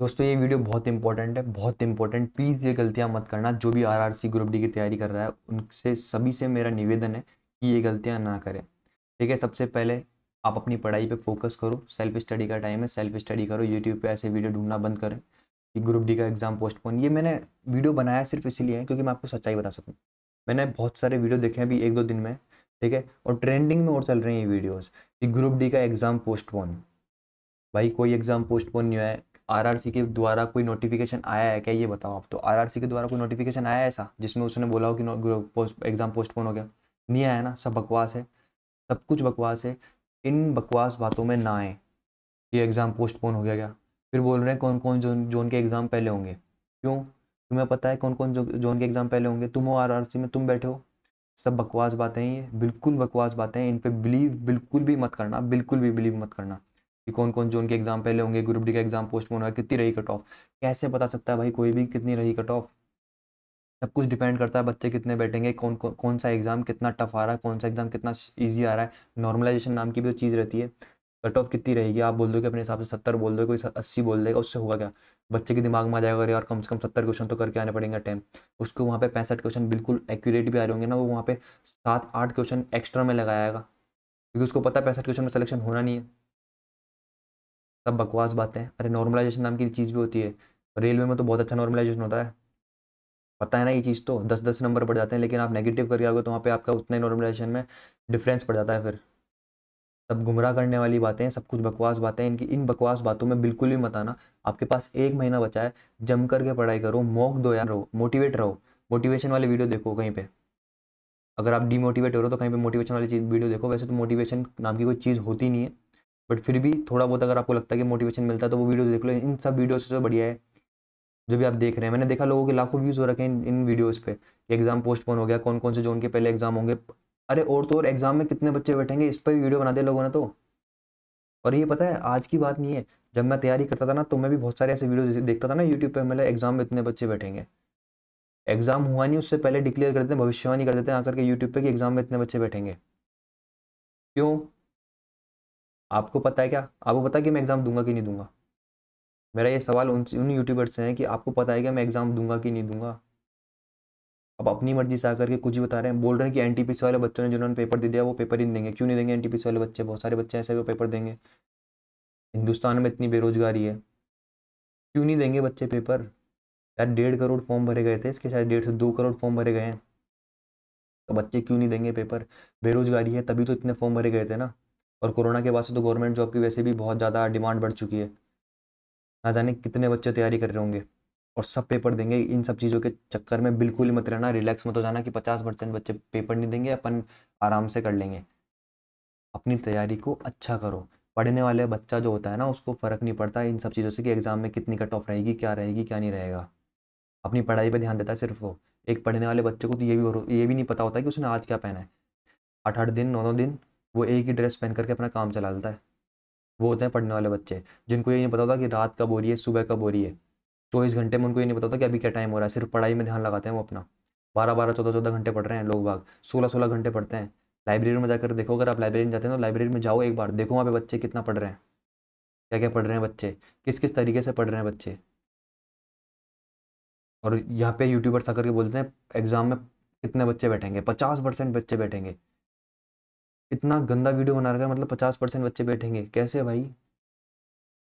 दोस्तों ये वीडियो बहुत इंपॉर्टेंट है बहुत इंपॉर्टेंट प्लीज़ ये गलतियाँ मत करना जो भी आरआरसी ग्रुप डी की तैयारी कर रहा है उनसे सभी से मेरा निवेदन है कि ये गलतियाँ ना करें ठीक है सबसे पहले आप अपनी पढ़ाई पे फोकस करो सेल्फ स्टडी का टाइम है सेल्फ स्टडी करो यूट्यूब पे ऐसे वीडियो ढूंढना बंद करें कि ग्रुप डी का एग्ज़ाम पोस्टपोन ये मैंने वीडियो बनाया सिर्फ इसीलिए है क्योंकि मैं आपको सच्चाई बता सकूँ मैंने बहुत सारे वीडियो देखे हैं अभी एक दो दिन में ठीक है और ट्रेंडिंग में और चल रहे हैं ये वीडियोज़ कि ग्रुप डी का एग्ज़ाम पोस्टपोन भाई कोई एग्ज़ाम पोस्टपोन नहीं हुआ है आरआरसी के द्वारा कोई नोटिफिकेशन आया है क्या ये बताओ आप तो आरआरसी के द्वारा कोई नोटिफिकेशन आया है ऐसा जिसमें उसने बोला हो कि एग्ज़ाम पोस्टपोन हो गया नहीं आया ना सब बकवास है सब कुछ बकवास है इन बकवास बातों में ना आए ये एग्ज़ाम पोस्टपोन हो गया क्या फिर बोल रहे हैं कौन कौन जोन जोन के एग्ज़ाम पहले होंगे क्यों तुम्हें पता है कौन कौन जो, जोन के एग्ज़ाम पहले होंगे तुम हो आर में तुम बैठे हो सब बकवास बातें ये बिल्कुल बकवास बातें हैं इन पर बिलीव बिल्कुल भी मत करना बिल्कुल भी बिलीव मत करना कि कौन कौन जोन के एग्जाम पहले होंगे ग्रुप डी का एग्जाम पोस्टपोन होगा कितनी रही कट ऑफ कैसे पता सकता है भाई कोई भी कितनी रही कट ऑफ सब कुछ डिपेंड करता है बच्चे कितने बैठेंगे कौन कौन सा एग्ज़ाम कितना टफ आ रहा है कौन सा एग्ज़ाम कितना ईजी आ रहा है नॉर्मलाइजेशन नाम की भी तो चीज़ रहती है कट ऑफ कितनी रहेगी आप बोल दो कि अपने हिसाब से सत्तर बोल दो कोई अस्सी बोल देगा उससे होगा क्या बच्चे के दिमाग में आ जाएगा अरे यार कम से कम सत्तर क्वेश्चन तो करके आने पड़ेंगे टाइम उसको वहाँ पे पैंसठ क्वेश्चन बिल्कुल एक्यूरेट भी आ रहे होंगे ना वो वहाँ पे सात आठ क्वेश्चन एक्स्ट्रा में लगाएगा क्योंकि उसको पता है पैंसठ क्वेश्चन में सिलेक्शन होना नहीं है सब बकवास बातें अरे नॉर्मलाइजेशन नाम की चीज़ भी होती है रेलवे में तो बहुत अच्छा नॉर्मलाइजेशन होता है पता है ना ये चीज़ तो दस दस नंबर पड़ जाते हैं लेकिन आप नेगेटिव करके आओगे तो वहाँ पे आपका उतना ही नॉर्मलाइजेशन में डिफरेंस पड़ जाता है फिर सब गुमराह करने वाली बातें सब कुछ बकवास बातें इनकी इन बकवास बातों में बिल्कुल भी मत आना आपके पास एक महीना बचा है जम करके पढ़ाई करो मॉक दो यार रहो मोटिवेट रहो मोटिवेशन वाले वीडियो देखो कहीं पर अगर आप डीमोटिवेट हो रहे हो तो कहीं पे मोटिवेशन वाली चीज़ वीडियो देखो वैसे तो मोटिवेशन नाम की कोई चीज़ होती नहीं है बट फिर भी थोड़ा बहुत अगर आपको लगता है कि मोटिवेशन मिलता है तो वो वीडियो देख लो इन सब वीडियो से तो बढ़िया है जो भी आप देख रहे हैं मैंने देखा लोगों के लाखों व्यूज़ हो रखे हैं इन, इन वीडियोज़ पे एग्ज़ाम पोस्टपोन हो गया कौन कौन से जो उनके पहले एग्ज़ाम होंगे अरे और तो और एग्ज़ाम में कितने बच्चे बैठेंगे इस पर भी वीडियो बना दिया लोगों ने तो और ये पता है आज की बात नहीं है जब मैं तैयारी करता था ना तो मैं भी बहुत सारे ऐसे वीडियो देखता था ना यूट्यूब पर मेरे एग्ज़ाम में इतने बच्चे बैठेंगे एग्ज़ाम हुआ नहीं उससे पहले डिक्लेयर कर देते हैं भविष्यवाणी कर देते हैं आकर के यूट्यूब पर कि एग्ज़ाम में इतने बच्चे बैठेंगे क्यों आपको पता है क्या आपको पता है कि मैं एग्ज़ाम दूंगा कि नहीं दूंगा मेरा ये सवाल उन उन यूट्यूबर्स से है कि आपको पता है क्या मैं एग्ज़ाम दूंगा कि नहीं दूंगा अब अपनी मर्जी से आकर के कुछ भी बता रहे हैं बोल रहे हैं कि एन वाले बच्चों ने जिन्होंने पेपर दे दिया वो पेपर ही नहीं देंगे क्यों नहीं देंगे एन वाले बच्चे बहुत सारे बच्चे ऐसे वो पेपर देंगे हिंदुस्तान में इतनी बेरोजगारी है क्यों नहीं देंगे बच्चे पेपर यार डेढ़ करोड़ फॉर्म भरे गए थे इसके शायद डेढ़ से दो करोड़ फॉर्म भरे गए हैं तो बच्चे क्यों नहीं देंगे पेपर बेरोजगारी है तभी तो इतने फॉर्म भरे गए थे ना और कोरोना के बाद से तो गवर्नमेंट जॉब की वैसे भी बहुत ज़्यादा डिमांड बढ़ चुकी है ना जाने कितने बच्चे तैयारी कर रहे होंगे और सब पेपर देंगे इन सब चीज़ों के चक्कर में बिल्कुल ही मत रहना रिलैक्स मत हो जाना कि पचास परसेंट बच्चे पेपर नहीं देंगे अपन आराम से कर लेंगे अपनी तैयारी को अच्छा करो पढ़ने वाले बच्चा जो होता है ना उसको फ़र्क नहीं पड़ता इन सब चीज़ों से कि एग्ज़ाम में कितनी कट ऑफ रहेगी क्या रहेगी क्या नहीं रहेगा अपनी पढ़ाई पर ध्यान देता है सिर्फ वो एक पढ़ने वाले बच्चे को तो ये भी ये भी नहीं पता होता कि उसने आज क्या पहना है आठ आठ दिन नौ नौ दिन वो एक ही ड्रेस पहन करके अपना काम चला लेता है वो होते हैं पढ़ने वाले बच्चे जिनको ये नहीं पता होता कि रात कब हो रही है सुबह कब हो रही है चौबीस घंटे में उनको ये नहीं पता होता कि अभी क्या टाइम हो रहा है सिर्फ पढ़ाई में ध्यान लगाते हैं वो अपना बारह बारह चौदह चौदह घंटे पढ़ रहे हैं लोग बाग सोलह सोलह घंटे पढ़ते हैं लाइब्रेरी में जाकर देखो अगर आप लाइब्रेरी में जाते हैं तो लाइब्रेरी में जाओ एक बार देखो वहाँ पे बच्चे कितना पढ़ रहे हैं क्या क्या पढ़ रहे हैं बच्चे किस किस तरीके से पढ़ रहे हैं बच्चे और यहाँ पे यूट्यूबर्स आकर के बोलते हैं एग्ज़ाम में कितने बच्चे बैठेंगे पचास परसेंट बच्चे बैठेंगे इतना गंदा वीडियो बना रखा है मतलब पचास परसेंट बच्चे बैठेंगे कैसे भाई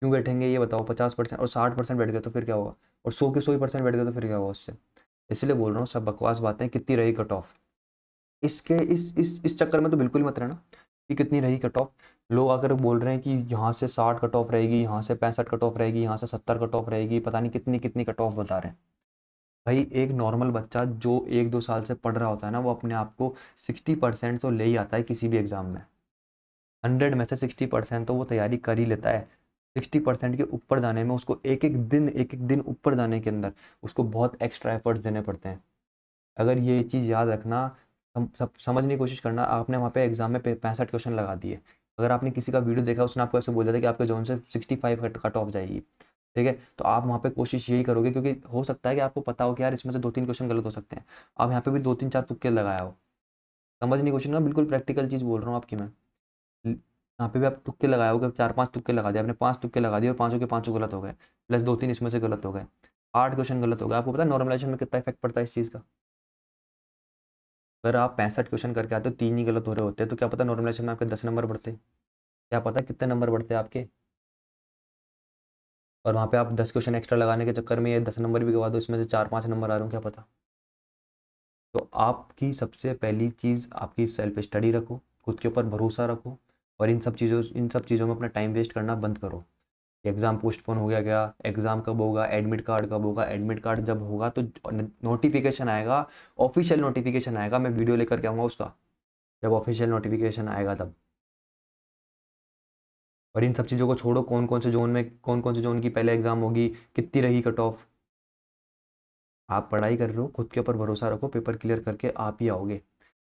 क्यों बैठेंगे ये बताओ पचास परसेंट और साठ परसेंट बैठ गए तो फिर क्या होगा और सौ के सौ ही परसेंट बैठ गए तो फिर क्या होगा उससे इसलिए बोल रहा हूँ सब बकवास बातें कितनी रही कट ऑफ इसके इस इस इस चक्कर में तो बिल्कुल मत रहना कि कितनी रही कट ऑफ लोग आकर बोल रहे हैं कि यहाँ से साठ कट ऑफ रहेगी यहाँ से पैंसठ कट ऑफ रहेगी यहाँ से सत्तर कट ऑफ रहेगी पता नहीं कितनी कितनी कट ऑफ बता रहे हैं भाई एक नॉर्मल बच्चा जो एक दो साल से पढ़ रहा होता है ना वो अपने आप को सिक्सटी परसेंट तो ले ही आता है किसी भी एग्ज़ाम में हंड्रेड में से सिक्सटी परसेंट तो वो तैयारी कर ही लेता है सिक्सटी परसेंट के ऊपर जाने में उसको एक एक दिन एक एक दिन ऊपर जाने के अंदर उसको बहुत एक्स्ट्रा एफर्ट्स देने पड़ते हैं अगर ये चीज़ याद रखना सब समझने की कोशिश करना आपने वहाँ पे एग्ज़ाम में पैंसठ क्वेश्चन लगा दिए अगर आपने किसी का वीडियो देखा उसने आपको ऐसे बोल दिया था कि आपके जोन से सिक्सटी फाइव कट ऑफ जाएगी ठीक है तो आप वहाँ पे कोशिश यही करोगे क्योंकि हो सकता है कि आपको पता हो कि यार इसमें से दो तीन क्वेश्चन गलत हो सकते हैं आप यहाँ पे भी दो तीन चार तुक्के लगाया हो समझ नहीं क्वेश्चन ना बिल्कुल प्रैक्टिकल चीज़ बोल रहा हूँ आपकी मैं यहाँ पे भी आप तुक्के लगाए हो चार पाँच तुक्के लगा दिए आपने पाँच तुक्के लगा दिए और पाँचों के पाँचों गलत हो गए प्लस दो तीन इसमें से गलत हो गए आठ क्वेश्चन गलत हो गए आपको पता है नॉर्मलाइजेशन में कितना इफेक्ट पड़ता है इस चीज़ का अगर आप पैंसठ क्वेश्चन करके आते हो तीन ही गलत हो रहे होते हैं तो क्या पता नॉर्मलाइजेशन में आपके दस नंबर बढ़ते क्या पता कितने नंबर बढ़ते हैं आपके और वहाँ पे आप दस क्वेश्चन एक्स्ट्रा लगाने के चक्कर में ये दस नंबर भी गवा दो इसमें से चार पाँच नंबर आ रहे हो क्या पता तो आपकी सबसे पहली चीज़ आपकी सेल्फ स्टडी रखो खुद के ऊपर भरोसा रखो और इन सब चीज़ों इन सब चीज़ों में अपना टाइम वेस्ट करना बंद करो एग्ज़ाम पोस्टपोन हो गया क्या एग्ज़ाम कब होगा एडमिट कार्ड कब होगा एडमिट कार्ड जब होगा तो नोटिफिकेशन आएगा ऑफिशियल नोटिफिकेशन आएगा मैं वीडियो लेकर के आऊँगा उसका जब ऑफिशियल नोटिफिकेशन आएगा तब और इन सब चीज़ों को छोड़ो कौन कौन से जोन में कौन कौन से जोन की पहले एग्ज़ाम होगी कितनी रही कट ऑफ आप पढ़ाई कर रहे हो खुद के ऊपर भरोसा रखो पेपर क्लियर करके आप ही आओगे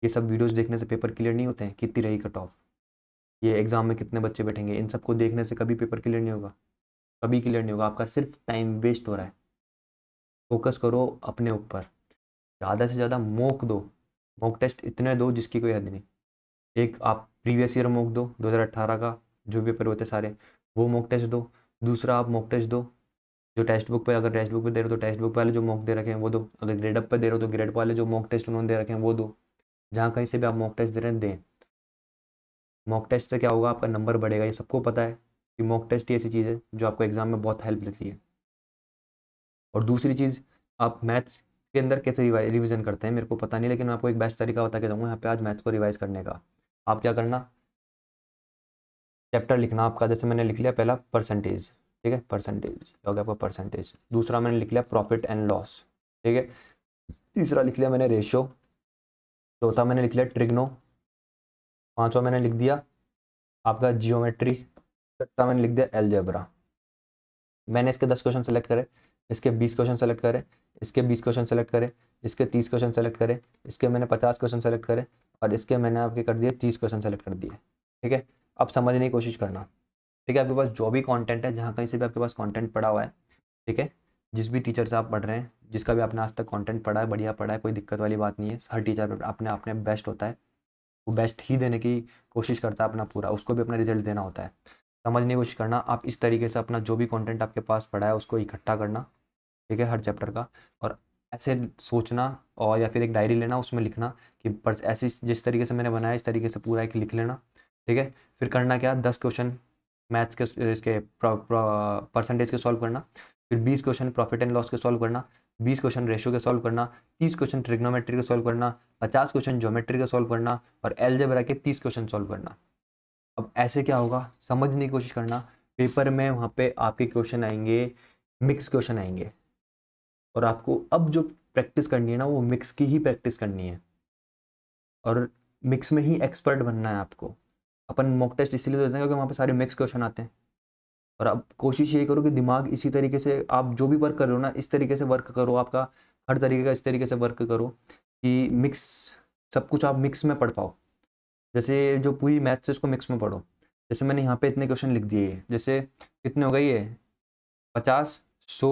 ये सब वीडियोस देखने से पेपर क्लियर नहीं होते हैं कितनी रही कट ऑफ ये एग्ज़ाम में कितने बच्चे बैठेंगे इन सबको देखने से कभी पेपर क्लियर नहीं होगा कभी क्लियर नहीं होगा आपका सिर्फ टाइम वेस्ट हो रहा है फोकस करो अपने ऊपर ज़्यादा से ज़्यादा मोक दो मोक टेस्ट इतने दो जिसकी कोई हद नहीं एक आप प्रीवियस ईयर मोक दो 2018 का जो पेपर होते हैं सारे वो मॉक टेस्ट दो दूसरा आप मॉक टेस्ट दो जो टेक्स्ट बुक पे अगर टेस्ट बुक पे दे रहे हो तो टेक्स्ट बुक वाले जो मॉक दे रखे हैं वो दो अगर ग्रेड अप पे दे रहे हो तो ग्रेड वाले जो मॉक टेस्ट उन्होंने दे रखे हैं वो दो जहाँ कहीं से भी आप मॉक टेस्ट दे रहे हैं दें मॉक टेस्ट से क्या होगा आपका नंबर बढ़ेगा ये सबको पता है कि मॉक टेस्ट ही ऐसी चीज़ है जो आपको एग्ज़ाम में बहुत हेल्प देती है और दूसरी चीज़ आप मैथ्स के अंदर कैसे रिविज़न करते हैं मेरे को पता नहीं लेकिन मैं आपको एक बेस्ट तरीका बता के जाऊँगा यहाँ पे आज मैथ्स को रिवाइज़ करने का आप क्या करना चैप्टर लिखना आपका जैसे मैंने लिख लिया पहला परसेंटेज ठीक है परसेंटेज हो गया आपका परसेंटेज दूसरा मैंने लिख लिया प्रॉफिट एंड लॉस ठीक है तीसरा लिख लिया मैंने रेशो चौथा मैंने लिख लिया ट्रिग्नो पांचवा मैंने लिख दिया आपका जियोमेट्री छठा मैंने लिख दिया एलजेब्रा मैंने इसके दस क्वेश्चन सेलेक्ट करे इसके बीस क्वेश्चन सेलेक्ट करे इसके बीस क्वेश्चन सेलेक्ट करे इसके तीस क्वेश्चन सेलेक्ट करे इसके मैंने पचास क्वेश्चन सेलेक्ट करे और इसके मैंने आपके कर दिए तीस क्वेश्चन सेलेक्ट कर दिए ठीक है अब समझने की कोशिश करना ठीक है आपके पास जो भी कंटेंट है जहाँ कहीं से भी आपके पास कंटेंट पड़ा हुआ है ठीक है जिस भी टीचर से आप पढ़ रहे हैं जिसका भी आपने आज तक कंटेंट पढ़ा है बढ़िया पढ़ा है कोई दिक्कत वाली बात नहीं है हर टीचर अपने अपने बेस्ट होता है वो बेस्ट ही देने की कोशिश करता है अपना पूरा उसको भी अपना रिजल्ट देना होता है समझने की कोशिश करना आप इस तरीके से अपना जो भी कंटेंट आपके पास पड़ा है उसको इकट्ठा करना ठीक है हर चैप्टर का और ऐसे सोचना और या फिर एक डायरी लेना उसमें लिखना कि पर ऐसी जिस तरीके से मैंने बनाया इस तरीके से पूरा एक लिख लेना ठीक है फिर करना क्या दस क्वेश्चन मैथ्स के इसके परसेंटेज के सॉल्व करना फिर बीस क्वेश्चन प्रॉफिट एंड लॉस के सॉल्व करना बीस क्वेश्चन रेशो के सॉल्व करना तीस क्वेश्चन ट्रिग्नोमेट्री के सॉल्व करना पचास क्वेश्चन ज्योमेट्री का सॉल्व करना और बना के तीस क्वेश्चन सॉल्व करना अब ऐसे क्या होगा समझने की कोशिश करना पेपर में वहाँ पे आपके क्वेश्चन आएंगे मिक्स क्वेश्चन आएंगे और आपको अब जो प्रैक्टिस करनी है ना वो मिक्स की ही प्रैक्टिस करनी है और मिक्स में ही एक्सपर्ट बनना है आपको अपन मॉक टेस्ट इसीलिए तो देते हैं क्योंकि वहाँ पे सारे मिक्स क्वेश्चन आते हैं और अब कोशिश ये करो कि दिमाग इसी तरीके से आप जो भी वर्क कर रहे हो ना इस तरीके से वर्क करो आपका हर तरीके का इस तरीके से वर्क करो कि मिक्स सब कुछ आप मिक्स में पढ़ पाओ जैसे जो पूरी मैथ्स है उसको मिक्स में पढ़ो जैसे मैंने यहाँ पे इतने क्वेश्चन लिख दिए जैसे कितने हो गए ये पचास सौ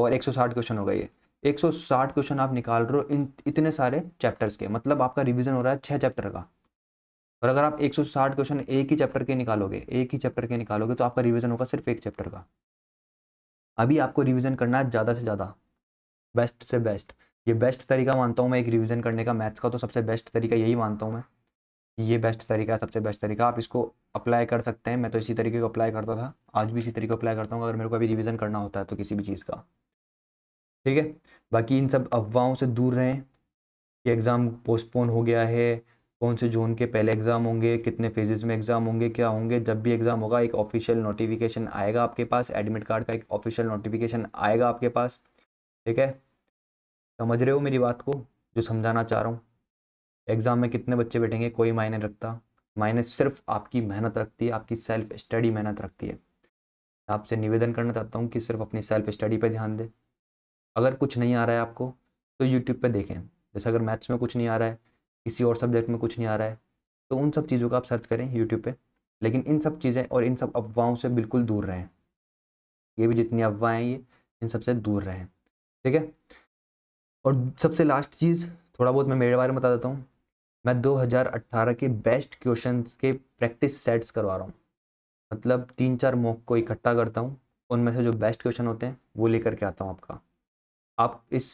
और एक सौ साठ क्वेश्चन हो गए ये एक सौ साठ क्वेश्चन आप निकाल रहे हो इन इतने सारे चैप्टर्स के मतलब आपका रिविजन हो रहा है छः चैप्टर का और अगर आप 160 क्वेश्चन एक ही चैप्टर के निकालोगे एक ही चैप्टर के निकालोगे तो आपका रिवीजन होगा सिर्फ एक चैप्टर का अभी आपको रिवीजन करना है ज़्यादा से ज़्यादा बेस्ट से बेस्ट ये बेस्ट तरीका मानता हूँ मैं एक रिवीजन करने का मैथ्स का तो सबसे बेस्ट तरीका यही मानता हूँ मैं ये बेस्ट तरीका है सबसे बेस्ट तरीका आप इसको अप्लाई कर सकते हैं मैं तो इसी तरीके को अप्लाई करता था आज भी इसी तरीके को अप्लाई करता हूँ अगर मेरे को अभी रिविज़न करना होता है तो किसी भी चीज़ का ठीक है बाकी इन सब अफवाहों से दूर रहें कि एग्ज़ाम पोस्टपोन हो गया है कौन से जोन के पहले एग्ज़ाम होंगे कितने फेजेस में एग्ज़ाम होंगे क्या होंगे जब भी एग्ज़ाम होगा एक ऑफिशियल नोटिफिकेशन आएगा आपके पास एडमिट कार्ड का एक ऑफिशियल नोटिफिकेशन आएगा आपके पास ठीक है समझ रहे हो मेरी बात को जो समझाना चाह रहा हूँ एग्ज़ाम में कितने बच्चे बैठेंगे कोई मायने रखता मायने सिर्फ आपकी मेहनत रखती है आपकी सेल्फ स्टडी मेहनत रखती है आपसे निवेदन करना चाहता हूँ कि सिर्फ अपनी सेल्फ स्टडी पर ध्यान दें अगर कुछ नहीं आ रहा है आपको तो यूट्यूब पर देखें जैसे अगर मैथ्स में कुछ नहीं आ रहा है किसी और सब्जेक्ट में कुछ नहीं आ रहा है तो उन सब चीज़ों का आप सर्च करें यूट्यूब पर लेकिन इन सब चीज़ें और इन सब अफवाहों से बिल्कुल दूर रहें ये भी जितनी अफवाहें ये इन सबसे दूर रहें ठीक है और सबसे लास्ट चीज़ थोड़ा बहुत मैं मेरे बारे में बता देता हूँ मैं 2018 के बेस्ट क्वेश्चन के प्रैक्टिस सेट्स करवा रहा हूँ मतलब तीन चार मॉक को इकट्ठा करता हूँ उनमें से जो बेस्ट क्वेश्चन होते हैं वो लेकर के आता हूँ आपका आप इस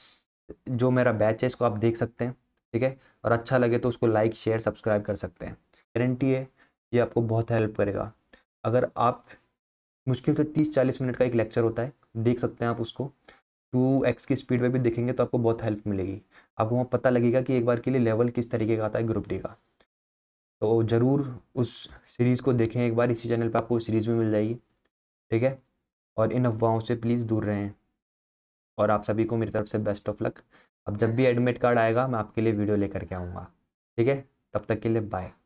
जो मेरा बैच है इसको आप देख सकते हैं ठीक है और अच्छा लगे तो उसको लाइक शेयर सब्सक्राइब कर सकते हैं गारंटी है ये आपको बहुत हेल्प करेगा अगर आप मुश्किल से तीस चालीस मिनट का एक लेक्चर होता है देख सकते हैं आप उसको टू एक्स की स्पीड में भी देखेंगे तो आपको बहुत हेल्प मिलेगी आपको वहाँ पता लगेगा कि एक बार के लिए लेवल किस तरीके का आता है ग्रुप डी का तो ज़रूर उस सीरीज़ को देखें एक बार इसी चैनल पर आपको सीरीज़ भी मिल जाएगी ठीक है और इन अफवाहों से प्लीज़ दूर रहें और आप सभी को मेरी तरफ से बेस्ट ऑफ लक अब जब भी एडमिट कार्ड आएगा मैं आपके लिए वीडियो लेकर के आऊँगा ठीक है तब तक के लिए बाय